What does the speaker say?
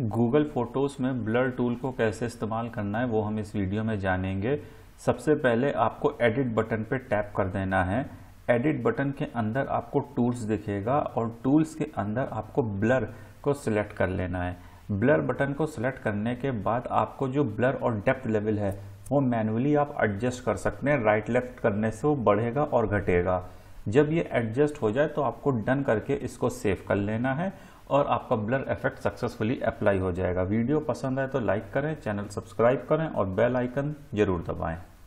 Google Photos में blur tool को कैसे इस्तेमाल करना है वो हम इस वीडियो में जानेंगे सबसे पहले आपको एडिट बटन पर टैप कर देना है एडिट बटन के अंदर आपको टूल्स दिखेगा और टूल्स के अंदर आपको ब्लर को सिलेक्ट कर लेना है ब्लर बटन को सिलेक्ट करने के बाद आपको जो ब्लर और डेप्थ लेवल है वो मैनुअली आप एडजस्ट कर सकते हैं राइट लेफ्ट करने से वो बढ़ेगा और घटेगा जब ये एडजस्ट हो जाए तो आपको डन करके इसको सेव कर लेना है और आपका ब्लर इफेक्ट सक्सेसफुली अप्लाई हो जाएगा वीडियो पसंद आए तो लाइक करें चैनल सब्सक्राइब करें और बेल आइकन जरूर दबाएं